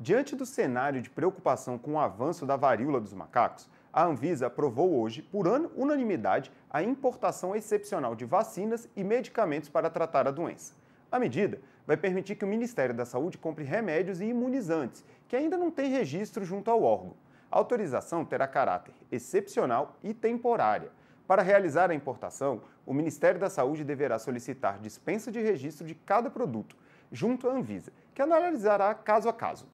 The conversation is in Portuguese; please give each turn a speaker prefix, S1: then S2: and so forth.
S1: Diante do cenário de preocupação com o avanço da varíola dos macacos, a Anvisa aprovou hoje, por unanimidade, a importação excepcional de vacinas e medicamentos para tratar a doença. A medida vai permitir que o Ministério da Saúde compre remédios e imunizantes, que ainda não tem registro junto ao órgão. A autorização terá caráter excepcional e temporária. Para realizar a importação, o Ministério da Saúde deverá solicitar dispensa de registro de cada produto, junto à Anvisa, que analisará caso a caso.